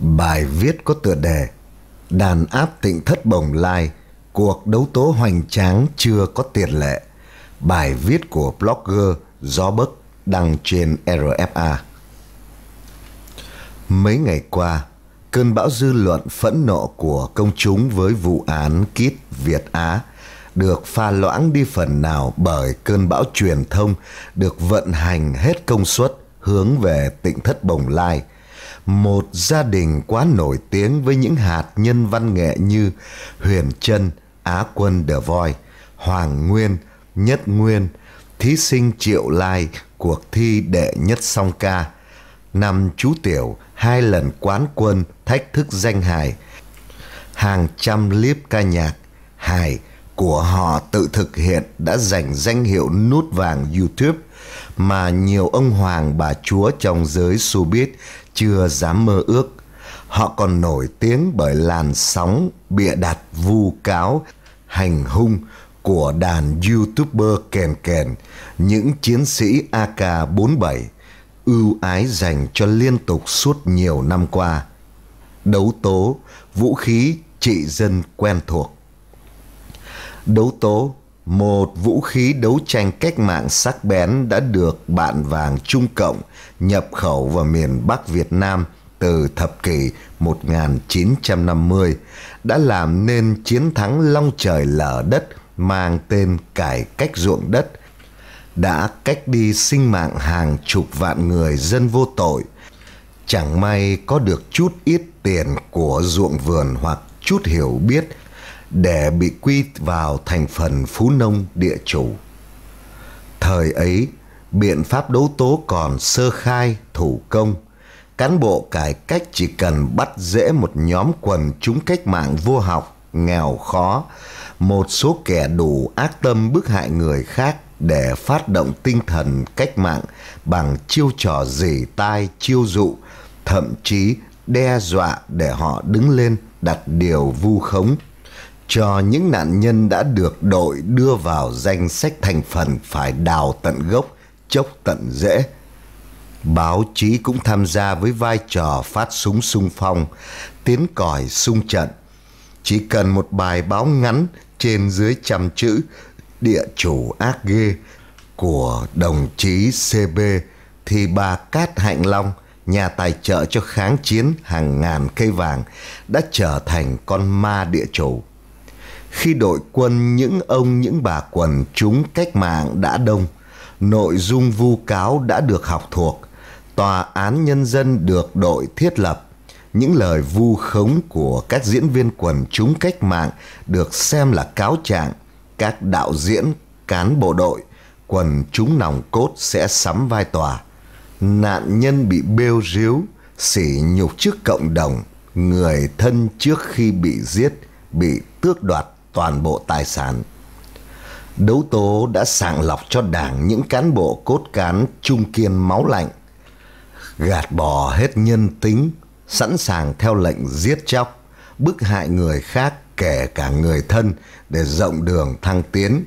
Bài viết có tựa đề Đàn áp tịnh thất bồng lai Cuộc đấu tố hoành tráng chưa có tiền lệ Bài viết của blogger Gió Bấc đăng trên RFA Mấy ngày qua Cơn bão dư luận phẫn nộ của công chúng với vụ án Kít Việt Á được pha loãng đi phần nào bởi cơn bão truyền thông được vận hành hết công suất hướng về Tịnh thất bồng lai – một gia đình quá nổi tiếng với những hạt nhân văn nghệ như Huyền Trân, Á Quân The Voi, Hoàng Nguyên, Nhất Nguyên, thí sinh Triệu Lai cuộc thi đệ nhất song ca. Năm chú Tiểu hai lần quán quân thách thức danh hài. Hàng trăm clip ca nhạc hài của họ tự thực hiện đã giành danh hiệu nút vàng YouTube mà nhiều ông hoàng bà chúa trong giới showbiz chưa dám mơ ước. Họ còn nổi tiếng bởi làn sóng bịa đặt vu cáo, hành hung của đàn YouTuber kèn kèn, những chiến sĩ AK-47 ưu ái dành cho liên tục suốt nhiều năm qua. Đấu tố, vũ khí trị dân quen thuộc. Đấu tố một vũ khí đấu tranh cách mạng sắc bén đã được bạn vàng Trung Cộng nhập khẩu vào miền Bắc Việt Nam từ thập kỷ 1950 đã làm nên chiến thắng long trời lở đất mang tên cải cách ruộng đất đã cách đi sinh mạng hàng chục vạn người dân vô tội chẳng may có được chút ít tiền của ruộng vườn hoặc chút hiểu biết để bị quy vào thành phần phú nông địa chủ. Thời ấy, biện pháp đấu tố còn sơ khai, thủ công. Cán bộ cải cách chỉ cần bắt dễ một nhóm quần chúng cách mạng vô học, nghèo khó, một số kẻ đủ ác tâm bức hại người khác để phát động tinh thần cách mạng bằng chiêu trò rỉ tai, chiêu dụ, thậm chí đe dọa để họ đứng lên đặt điều vu khống cho những nạn nhân đã được đội đưa vào danh sách thành phần phải đào tận gốc, chốc tận rễ. Báo chí cũng tham gia với vai trò phát súng sung phong, tiến còi sung trận. Chỉ cần một bài báo ngắn trên dưới trăm chữ địa chủ ác ghê của đồng chí CB thì bà Cát Hạnh Long, nhà tài trợ cho kháng chiến hàng ngàn cây vàng, đã trở thành con ma địa chủ khi đội quân những ông những bà quần chúng cách mạng đã đông, nội dung vu cáo đã được học thuộc, tòa án nhân dân được đội thiết lập, những lời vu khống của các diễn viên quần chúng cách mạng được xem là cáo trạng, các đạo diễn, cán bộ đội, quần chúng nòng cốt sẽ sắm vai tòa. Nạn nhân bị bêu ríu, sỉ nhục trước cộng đồng, người thân trước khi bị giết, bị tước đoạt toàn bộ tài sản. Đấu tố đã sàng lọc cho đảng những cán bộ cốt cán trung kiên máu lạnh, gạt bỏ hết nhân tính, sẵn sàng theo lệnh giết chóc, bức hại người khác kể cả người thân để rộng đường thăng tiến.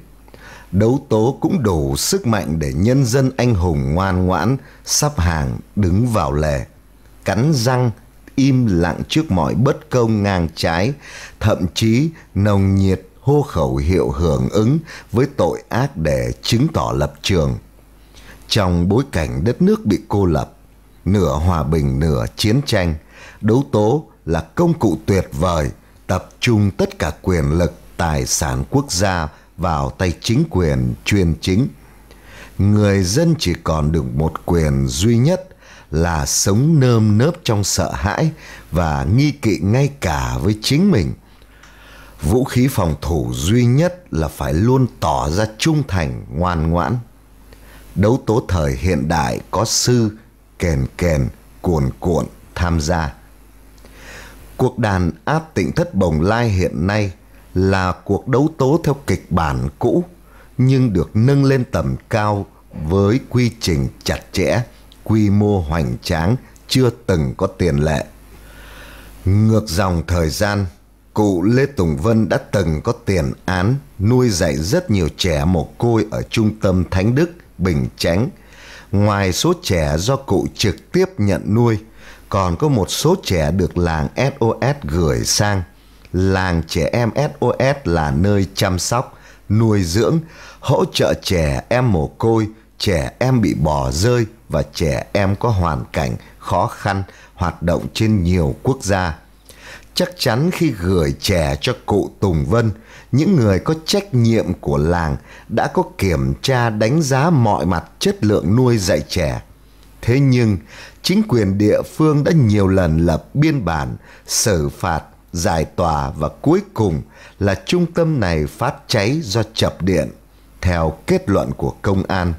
Đấu tố cũng đủ sức mạnh để nhân dân anh hùng ngoan ngoãn sắp hàng đứng vào lề, cắn răng im lặng trước mọi bất công ngang trái, thậm chí nồng nhiệt hô khẩu hiệu hưởng ứng với tội ác để chứng tỏ lập trường. Trong bối cảnh đất nước bị cô lập, nửa hòa bình nửa chiến tranh, đấu tố là công cụ tuyệt vời tập trung tất cả quyền lực, tài sản quốc gia vào tay chính quyền chuyên chính. Người dân chỉ còn được một quyền duy nhất là sống nơm nớp trong sợ hãi và nghi kỵ ngay cả với chính mình vũ khí phòng thủ duy nhất là phải luôn tỏ ra trung thành ngoan ngoãn đấu tố thời hiện đại có sư kèn kèn cuồn cuộn tham gia cuộc đàn áp tịnh thất bồng lai hiện nay là cuộc đấu tố theo kịch bản cũ nhưng được nâng lên tầm cao với quy trình chặt chẽ quy mô hoành tráng chưa từng có tiền lệ. Ngược dòng thời gian, cụ Lê Tùng Vân đã từng có tiền án nuôi dạy rất nhiều trẻ mồ côi ở trung tâm Thánh Đức, Bình Chánh. Ngoài số trẻ do cụ trực tiếp nhận nuôi, còn có một số trẻ được làng SOS gửi sang. Làng trẻ em SOS là nơi chăm sóc, nuôi dưỡng, hỗ trợ trẻ em mồ côi, trẻ em bị bỏ rơi, và trẻ em có hoàn cảnh khó khăn hoạt động trên nhiều quốc gia. Chắc chắn khi gửi trẻ cho cụ Tùng Vân, những người có trách nhiệm của làng đã có kiểm tra đánh giá mọi mặt chất lượng nuôi dạy trẻ. Thế nhưng, chính quyền địa phương đã nhiều lần lập biên bản, xử phạt, giải tỏa và cuối cùng là trung tâm này phát cháy do chập điện theo kết luận của công an,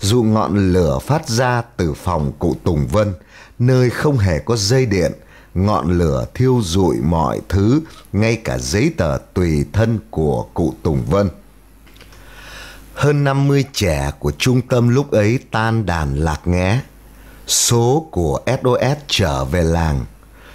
dù ngọn lửa phát ra từ phòng cụ Tùng Vân, nơi không hề có dây điện, ngọn lửa thiêu rụi mọi thứ, ngay cả giấy tờ tùy thân của cụ Tùng Vân. Hơn 50 trẻ của trung tâm lúc ấy tan đàn lạc nghé. Số của SOS trở về làng,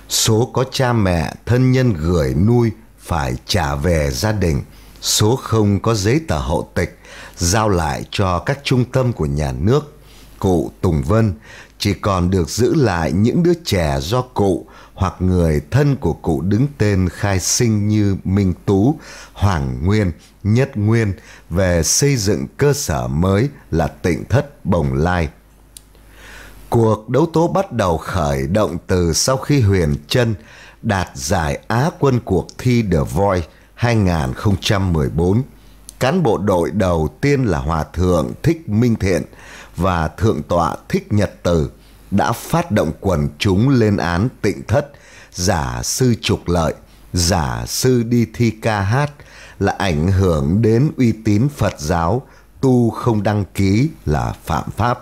số có cha mẹ thân nhân gửi nuôi phải trả về gia đình số không có giấy tờ hộ tịch giao lại cho các trung tâm của nhà nước. Cụ Tùng Vân chỉ còn được giữ lại những đứa trẻ do cụ hoặc người thân của cụ đứng tên khai sinh như Minh Tú, Hoàng Nguyên, Nhất Nguyên về xây dựng cơ sở mới là tỉnh thất Bồng Lai. Cuộc đấu tố bắt đầu khởi động từ sau khi Huyền Trân đạt giải Á quân cuộc thi The Voice 2014, cán bộ đội đầu tiên là Hòa Thượng Thích Minh Thiện và Thượng tọa Thích Nhật Từ đã phát động quần chúng lên án tịnh thất, giả sư trục lợi, giả sư đi thi ca hát là ảnh hưởng đến uy tín Phật giáo, tu không đăng ký là phạm pháp.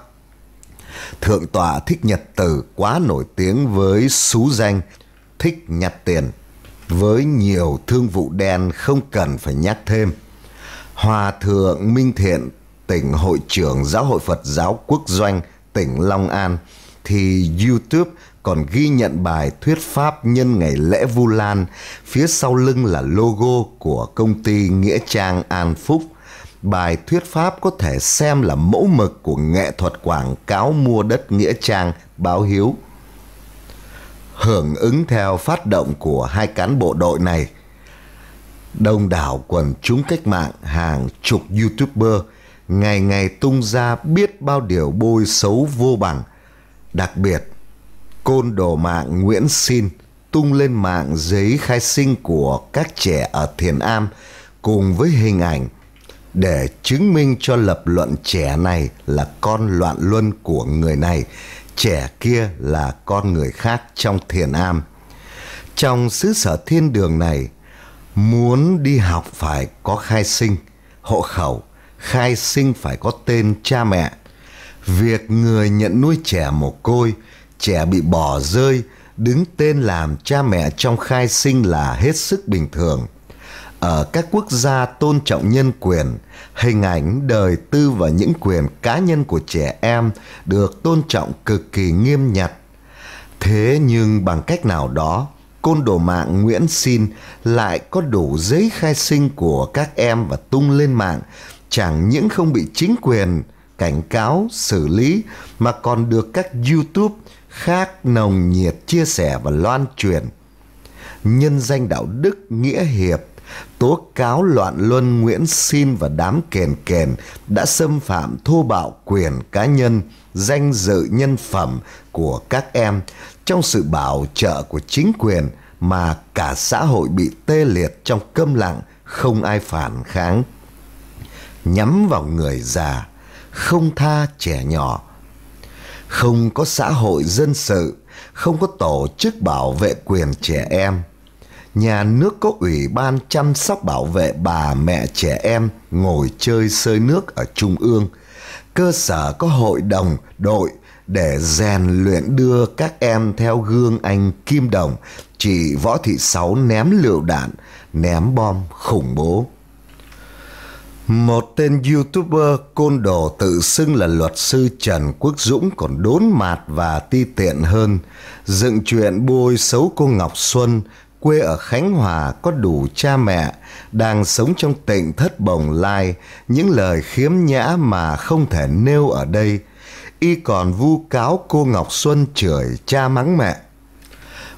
Thượng tọa Thích Nhật Từ quá nổi tiếng với xú danh Thích Nhặt Tiền – với nhiều thương vụ đen không cần phải nhắc thêm. Hòa thượng Minh Thiện, tỉnh hội trưởng Giáo hội Phật giáo Quốc doanh tỉnh Long An thì YouTube còn ghi nhận bài thuyết pháp nhân ngày lễ Vu Lan, phía sau lưng là logo của công ty Nghĩa Trang An Phúc. Bài thuyết pháp có thể xem là mẫu mực của nghệ thuật quảng cáo mua đất Nghĩa Trang báo hiếu hưởng ứng theo phát động của hai cán bộ đội này. Đông đảo quần chúng cách mạng hàng chục YouTuber ngày ngày tung ra biết bao điều bôi xấu vô bằng. Đặc biệt, côn đồ mạng Nguyễn Xin tung lên mạng giấy khai sinh của các trẻ ở Thiền Am cùng với hình ảnh để chứng minh cho lập luận trẻ này là con loạn luân của người này trẻ kia là con người khác trong thiền am. Trong xứ sở thiên đường này, muốn đi học phải có khai sinh, hộ khẩu, khai sinh phải có tên cha mẹ. Việc người nhận nuôi trẻ mồ côi, trẻ bị bỏ rơi, đứng tên làm cha mẹ trong khai sinh là hết sức bình thường ở các quốc gia tôn trọng nhân quyền hình ảnh đời tư và những quyền cá nhân của trẻ em được tôn trọng cực kỳ nghiêm nhặt thế nhưng bằng cách nào đó côn đồ mạng nguyễn xin lại có đủ giấy khai sinh của các em và tung lên mạng chẳng những không bị chính quyền cảnh cáo xử lý mà còn được các youtube khác nồng nhiệt chia sẻ và loan truyền nhân danh đạo đức nghĩa hiệp tố cáo loạn luân Nguyễn Xin và đám kèn kèn đã xâm phạm thô bạo quyền cá nhân, danh dự nhân phẩm của các em trong sự bảo trợ của chính quyền mà cả xã hội bị tê liệt trong câm lặng, không ai phản kháng. Nhắm vào người già, không tha trẻ nhỏ. Không có xã hội dân sự, không có tổ chức bảo vệ quyền trẻ em nhà nước có ủy ban chăm sóc bảo vệ bà mẹ trẻ em ngồi chơi sơi nước ở trung ương. Cơ sở có hội đồng, đội để rèn luyện đưa các em theo gương anh Kim Đồng, chị Võ Thị Sáu ném lựu đạn, ném bom khủng bố. Một tên YouTuber côn đồ tự xưng là luật sư Trần Quốc Dũng còn đốn mạt và ti tiện hơn, dựng chuyện bôi xấu cô Ngọc Xuân quê ở Khánh Hòa có đủ cha mẹ đang sống trong tịnh thất bồng lai, những lời khiếm nhã mà không thể nêu ở đây. Y còn vu cáo cô Ngọc Xuân chửi cha mắng mẹ.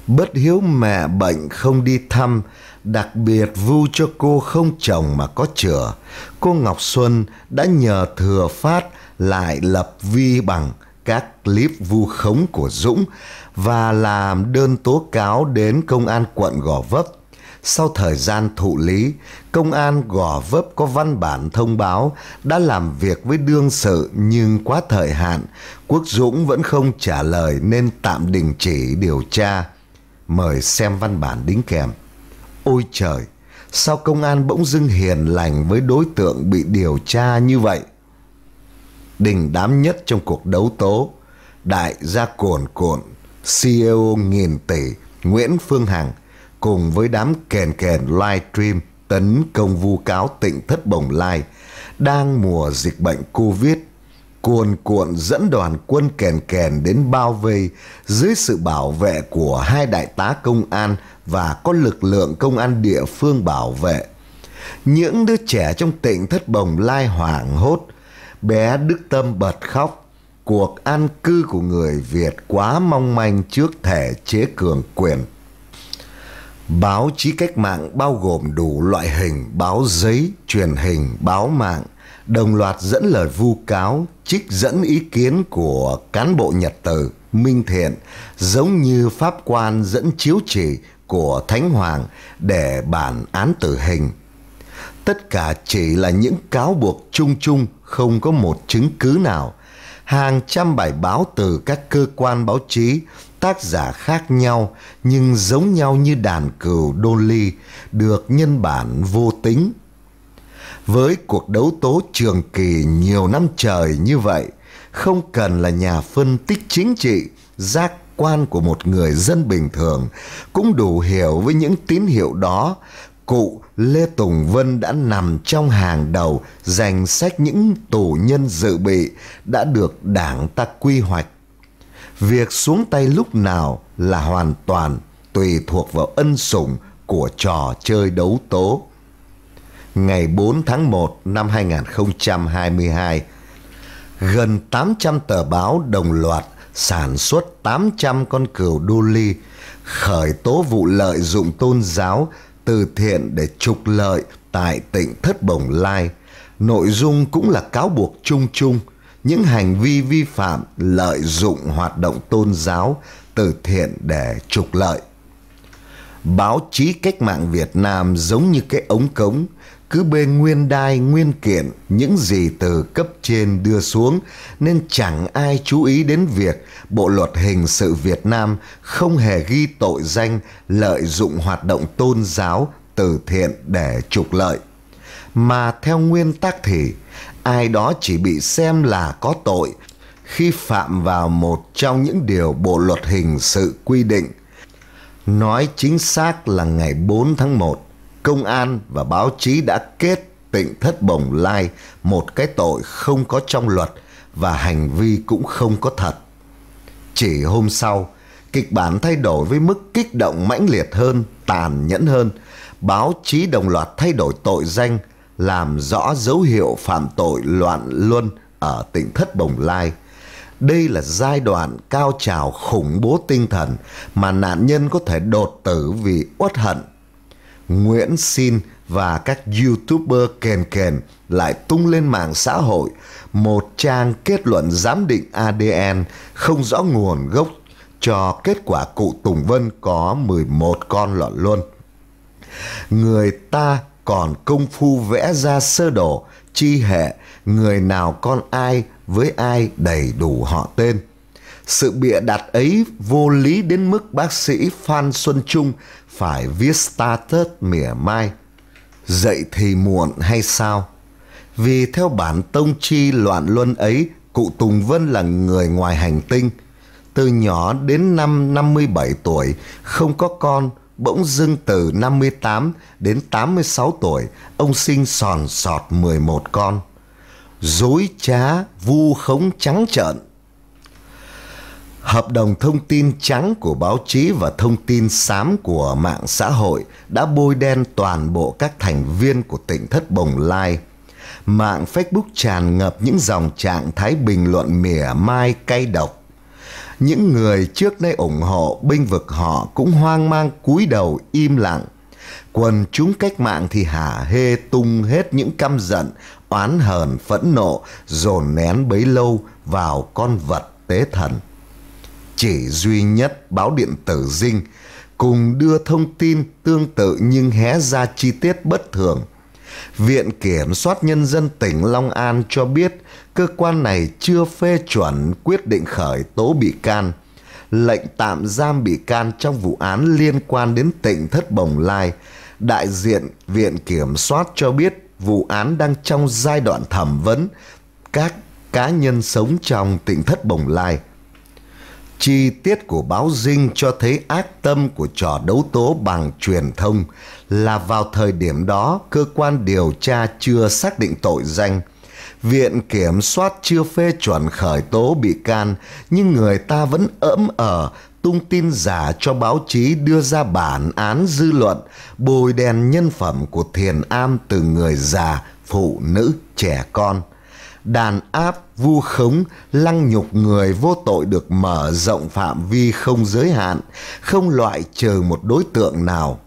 Bất hiếu mẹ bệnh không đi thăm, đặc biệt vu cho cô không chồng mà có chửa Cô Ngọc Xuân đã nhờ thừa phát lại lập vi bằng – các clip vu khống của Dũng và làm đơn tố cáo đến công an quận Gò Vấp. Sau thời gian thụ lý, công an Gò Vấp có văn bản thông báo đã làm việc với đương sự nhưng quá thời hạn, Quốc Dũng vẫn không trả lời nên tạm đình chỉ điều tra. Mời xem văn bản đính kèm. Ôi trời, sao công an bỗng dưng hiền lành với đối tượng bị điều tra như vậy? đình đám nhất trong cuộc đấu tố, đại gia cồn cồn, CEO nghìn tỷ Nguyễn Phương Hằng cùng với đám kèn kèn livestream tấn công vu cáo tỉnh thất bồng lai đang mùa dịch bệnh Covid cuồn cuộn dẫn đoàn quân kèn kèn đến bao vây dưới sự bảo vệ của hai đại tá công an và có lực lượng công an địa phương bảo vệ. Những đứa trẻ trong tỉnh thất bồng lai hoảng hốt bé Đức Tâm bật khóc. Cuộc an cư của người Việt quá mong manh trước thể chế cường quyền. Báo chí cách mạng bao gồm đủ loại hình báo giấy, truyền hình, báo mạng, đồng loạt dẫn lời vu cáo, trích dẫn ý kiến của cán bộ Nhật Từ, Minh Thiện, giống như pháp quan dẫn chiếu chỉ của Thánh Hoàng để bản án tử hình. Tất cả chỉ là những cáo buộc chung chung không có một chứng cứ nào. Hàng trăm bài báo từ các cơ quan báo chí, tác giả khác nhau nhưng giống nhau như đàn cừu đô Dolly được nhân bản vô tính. Với cuộc đấu tố trường kỳ nhiều năm trời như vậy, không cần là nhà phân tích chính trị, giác quan của một người dân bình thường cũng đủ hiểu với những tín hiệu đó cụ Lê Tùng Vân đã nằm trong hàng đầu danh sách những tù nhân dự bị đã được đảng ta quy hoạch. Việc xuống tay lúc nào là hoàn toàn tùy thuộc vào ân sủng của trò chơi đấu tố. Ngày 4 tháng 1 năm 2022, gần 800 tờ báo đồng loạt sản xuất 800 con cừu đô ly, khởi tố vụ lợi dụng tôn giáo từ thiện để trục lợi tại tỉnh Thất Bồng Lai. Nội dung cũng là cáo buộc chung chung những hành vi vi phạm lợi dụng hoạt động tôn giáo từ thiện để trục lợi. Báo chí cách mạng Việt Nam giống như cái ống cống cứ bê nguyên đai nguyên kiện những gì từ cấp trên đưa xuống nên chẳng ai chú ý đến việc bộ luật hình sự Việt Nam không hề ghi tội danh lợi dụng hoạt động tôn giáo từ thiện để trục lợi mà theo nguyên tắc thì ai đó chỉ bị xem là có tội khi phạm vào một trong những điều bộ luật hình sự quy định nói chính xác là ngày 4 tháng 1 công an và báo chí đã kết tịnh thất bồng lai một cái tội không có trong luật và hành vi cũng không có thật. Chỉ hôm sau, kịch bản thay đổi với mức kích động mãnh liệt hơn, tàn nhẫn hơn. Báo chí đồng loạt thay đổi tội danh, làm rõ dấu hiệu phạm tội loạn luân ở tỉnh Thất Bồng Lai. Đây là giai đoạn cao trào khủng bố tinh thần mà nạn nhân có thể đột tử vì uất hận Nguyễn Sin và các YouTuber kèn kèn lại tung lên mạng xã hội một trang kết luận giám định ADN không rõ nguồn gốc cho kết quả cụ Tùng Vân có 11 con lợn luôn. Người ta còn công phu vẽ ra sơ đồ chi hệ người nào con ai với ai đầy đủ họ tên. Sự bịa đặt ấy vô lý đến mức bác sĩ Phan Xuân Trung phải viết status mỉa mai dậy thì muộn hay sao vì theo bản tông chi loạn luân ấy cụ Tùng Vân là người ngoài hành tinh từ nhỏ đến năm 57 tuổi không có con bỗng dưng từ 58 đến 86 tuổi ông sinh sòn sọt 11 con dối trá vu khống trắng trợn Hợp đồng thông tin trắng của báo chí và thông tin xám của mạng xã hội đã bôi đen toàn bộ các thành viên của tỉnh Thất Bồng Lai. Mạng Facebook tràn ngập những dòng trạng thái bình luận mỉa mai cay độc. Những người trước đây ủng hộ binh vực họ cũng hoang mang cúi đầu im lặng. Quần chúng cách mạng thì hả hê tung hết những căm giận, oán hờn, phẫn nộ, dồn nén bấy lâu vào con vật tế thần chỉ duy nhất báo điện tử Dinh cùng đưa thông tin tương tự nhưng hé ra chi tiết bất thường. Viện Kiểm soát Nhân dân tỉnh Long An cho biết cơ quan này chưa phê chuẩn quyết định khởi tố bị can, lệnh tạm giam bị can trong vụ án liên quan đến tỉnh Thất Bồng Lai. Đại diện Viện Kiểm soát cho biết vụ án đang trong giai đoạn thẩm vấn các cá nhân sống trong tỉnh Thất Bồng Lai. Chi tiết của báo dinh cho thấy ác tâm của trò đấu tố bằng truyền thông là vào thời điểm đó cơ quan điều tra chưa xác định tội danh. Viện Kiểm soát chưa phê chuẩn khởi tố bị can nhưng người ta vẫn ẫm ở tung tin giả cho báo chí đưa ra bản án dư luận bồi đèn nhân phẩm của thiền am từ người già, phụ nữ, trẻ con – đàn áp vu khống lăng nhục người vô tội được mở rộng phạm vi không giới hạn không loại trừ một đối tượng nào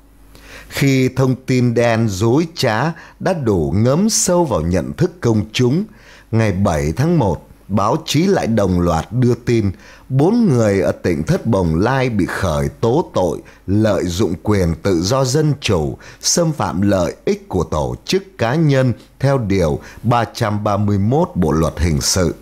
khi thông tin đen dối trá đã đủ ngấm sâu vào nhận thức công chúng ngày 7 tháng 1 báo chí lại đồng loạt đưa tin bốn người ở tỉnh Thất Bồng Lai bị khởi tố tội lợi dụng quyền tự do dân chủ, xâm phạm lợi ích của tổ chức cá nhân theo Điều 331 Bộ Luật Hình sự.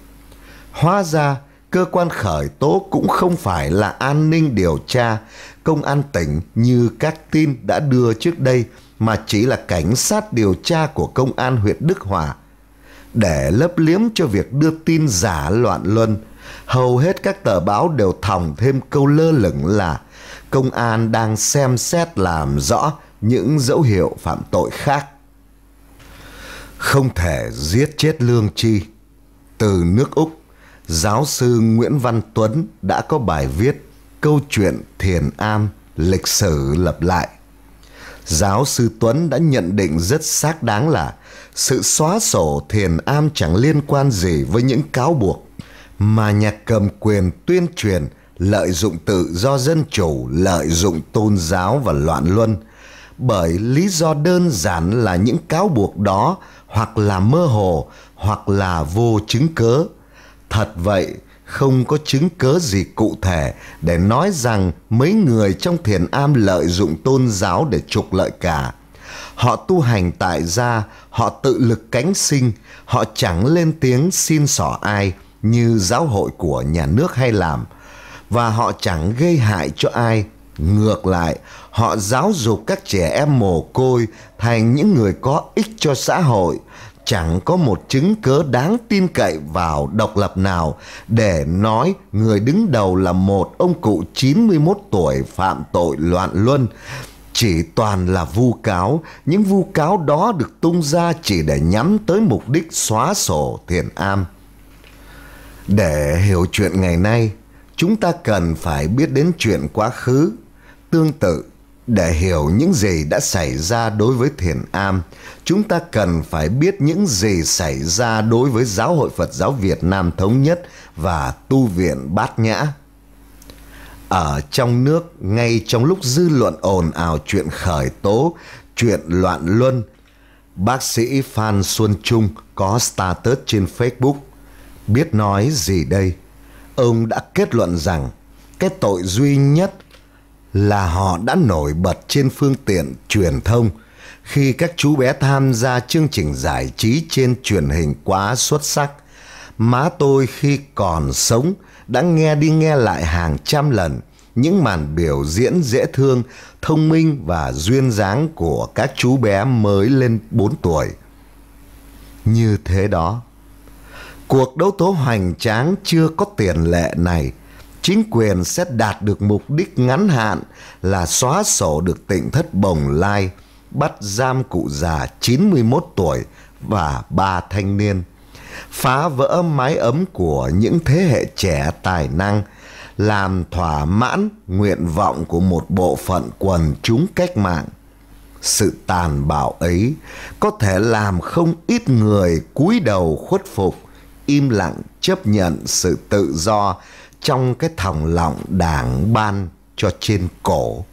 Hóa ra, cơ quan khởi tố cũng không phải là an ninh điều tra, công an tỉnh như các tin đã đưa trước đây, mà chỉ là cảnh sát điều tra của công an huyện Đức Hòa. Để lấp liếm cho việc đưa tin giả loạn luân, hầu hết các tờ báo đều thòng thêm câu lơ lửng là công an đang xem xét làm rõ những dấu hiệu phạm tội khác. Không thể giết chết lương chi. Từ nước Úc, giáo sư Nguyễn Văn Tuấn đã có bài viết Câu chuyện Thiền Am lịch sử lập lại. Giáo sư Tuấn đã nhận định rất xác đáng là sự xóa sổ Thiền Am chẳng liên quan gì với những cáo buộc mà nhà cầm quyền tuyên truyền lợi dụng tự do dân chủ, lợi dụng tôn giáo và loạn luân bởi lý do đơn giản là những cáo buộc đó hoặc là mơ hồ hoặc là vô chứng cớ. Thật vậy, không có chứng cớ gì cụ thể để nói rằng mấy người trong thiền am lợi dụng tôn giáo để trục lợi cả họ tu hành tại gia họ tự lực cánh sinh họ chẳng lên tiếng xin xỏ ai như giáo hội của nhà nước hay làm và họ chẳng gây hại cho ai ngược lại họ giáo dục các trẻ em mồ côi thành những người có ích cho xã hội chẳng có một chứng cớ đáng tin cậy vào độc lập nào để nói người đứng đầu là một ông cụ 91 tuổi phạm tội loạn luân. Chỉ toàn là vu cáo, những vu cáo đó được tung ra chỉ để nhắm tới mục đích xóa sổ thiền am. Để hiểu chuyện ngày nay, chúng ta cần phải biết đến chuyện quá khứ. Tương tự, để hiểu những gì đã xảy ra đối với thiền am, chúng ta cần phải biết những gì xảy ra đối với Giáo hội Phật giáo Việt Nam Thống Nhất và Tu viện Bát Nhã. Ở trong nước, ngay trong lúc dư luận ồn ào chuyện khởi tố, chuyện loạn luân, bác sĩ Phan Xuân Trung có status trên Facebook – Biết nói gì đây? Ông đã kết luận rằng cái tội duy nhất là họ đã nổi bật trên phương tiện truyền thông khi các chú bé tham gia chương trình giải trí trên truyền hình quá xuất sắc. Má tôi khi còn sống đã nghe đi nghe lại hàng trăm lần những màn biểu diễn dễ thương, thông minh và duyên dáng của các chú bé mới lên 4 tuổi. Như thế đó, Cuộc đấu tố hoành tráng chưa có tiền lệ này, chính quyền sẽ đạt được mục đích ngắn hạn là xóa sổ được tịnh thất Bồng Lai, bắt giam cụ già 91 tuổi và ba thanh niên, phá vỡ mái ấm của những thế hệ trẻ tài năng, làm thỏa mãn nguyện vọng của một bộ phận quần chúng cách mạng. Sự tàn bạo ấy có thể làm không ít người cúi đầu khuất phục im lặng chấp nhận sự tự do trong cái thòng lọng đảng ban cho trên cổ